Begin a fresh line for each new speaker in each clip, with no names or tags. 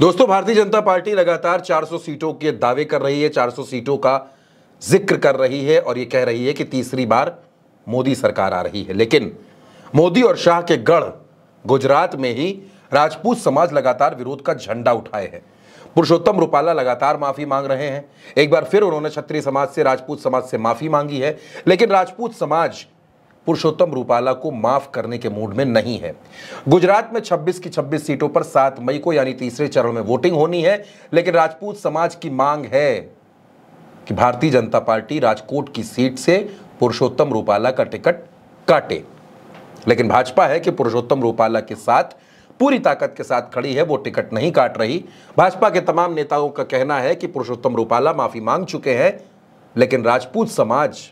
दोस्तों भारतीय जनता पार्टी लगातार 400 सीटों के दावे कर रही है 400 सीटों का जिक्र कर रही है और ये कह रही है कि तीसरी बार मोदी सरकार आ रही है लेकिन मोदी और शाह के गढ़ गुजरात में ही राजपूत समाज लगातार विरोध का झंडा उठाए हैं पुरुषोत्तम रूपाला लगातार माफी मांग रहे हैं एक बार फिर उन्होंने क्षत्रिय समाज से राजपूत समाज से माफी मांगी है लेकिन राजपूत समाज पुरुषोत्तम रूपाला को माफ करने के मूड में नहीं है गुजरात में 26 की 26 सीटों पर 7 मई को यानी तीसरे चरण में वोटिंग होनी है लेकिन राजपूत समाज की मांग है कि भारतीय जनता पार्टी राजकोट की सीट से पुरुषोत्तम रूपाला का टिकट काटे लेकिन भाजपा है कि पुरुषोत्तम रूपाला के साथ पूरी ताकत के साथ खड़ी है वो टिकट नहीं काट रही भाजपा के तमाम नेताओं का कहना है कि पुरुषोत्तम रूपाला माफी मांग चुके हैं लेकिन राजपूत समाज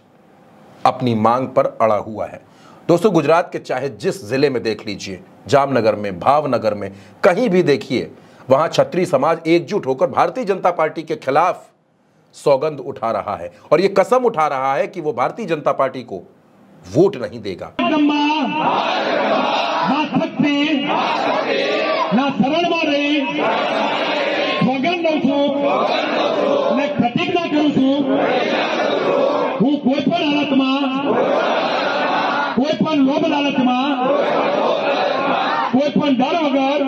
अपनी मांग पर अड़ा हुआ है दोस्तों गुजरात के चाहे जिस जिले में देख लीजिए जामनगर में भावनगर में कहीं भी देखिए वहां छत्री समाज एकजुट होकर भारतीय जनता पार्टी के खिलाफ सौगंध उठा रहा है और ये कसम उठा रहा है कि वो भारतीय जनता पार्टी को वोट नहीं देगा
ना ना કોઈ લોભ લાલચમાં કોઈ ડર વગર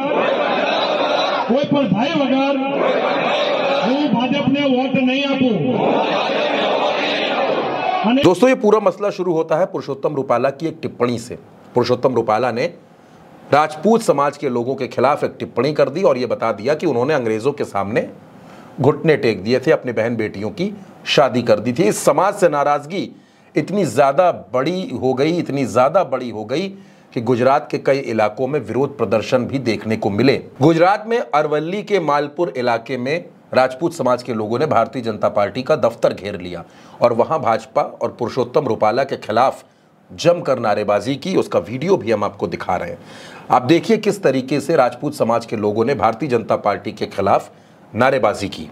કોઈ ભય વગર હું ભાજપને વોટ નહીં આપું
दोस्तों ये पूरा मसला शुरू होता है पुरुषोत्तम रूपाला की एक टिप्पणी से पुरुषोत्तम रूपाला ने राजपूत समाज के लोगों के खिलाफ एक टिप्पणी कर दी और ये बता दिया कि उन्होंने अंग्रेजों के सामने घुटने टेक दिए थे अपनी बहन बेटियों की शादी कर दी थी इस समाज से नाराजगी इतनी ज़्यादा बड़ी हो गई इतनी ज़्यादा बड़ी हो गई कि गुजरात के कई इलाकों में विरोध प्रदर्शन भी देखने को मिले गुजरात में अरवली के मालपुर इलाके में राजपूत समाज के लोगों ने भारतीय जनता पार्टी का दफ्तर घेर लिया और वहां भाजपा और पुरुषोत्तम रूपाला के खिलाफ जमकर नारेबाजी की उसका वीडियो भी हम आपको दिखा रहे हैं आप देखिए किस तरीके से राजपूत समाज के लोगों ने भारतीय जनता पार्टी के खिलाफ नारेबाजी की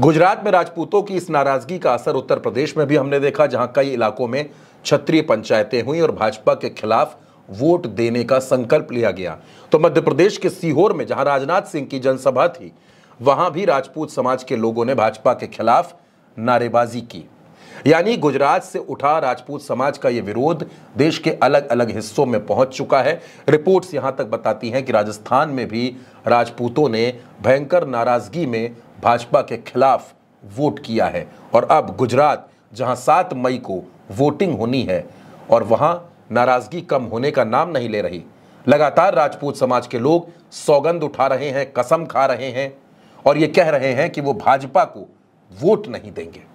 गुजरात में राजपूतों की इस नाराजगी का असर उत्तर प्रदेश में भी हमने देखा जहां कई इलाकों में क्षत्रिय पंचायतें हुई और भाजपा के खिलाफ वोट देने का संकल्प लिया गया तो मध्य प्रदेश के सीहोर में जहां राजनाथ सिंह की जनसभा थी वहां भी राजपूत समाज के लोगों ने भाजपा के खिलाफ नारेबाजी की यानी गुजरात से उठा राजपूत समाज का यह विरोध देश के अलग अलग हिस्सों में पहुंच चुका है रिपोर्ट्स यहां तक बताती हैं कि राजस्थान में भी राजपूतों ने भयंकर नाराजगी में भाजपा के खिलाफ वोट किया है और अब गुजरात जहां सात मई को वोटिंग होनी है और वहां नाराजगी कम होने का नाम नहीं ले रही लगातार राजपूत समाज के लोग सौगंध उठा रहे हैं कसम खा रहे हैं और ये कह रहे हैं कि वो भाजपा को वोट नहीं देंगे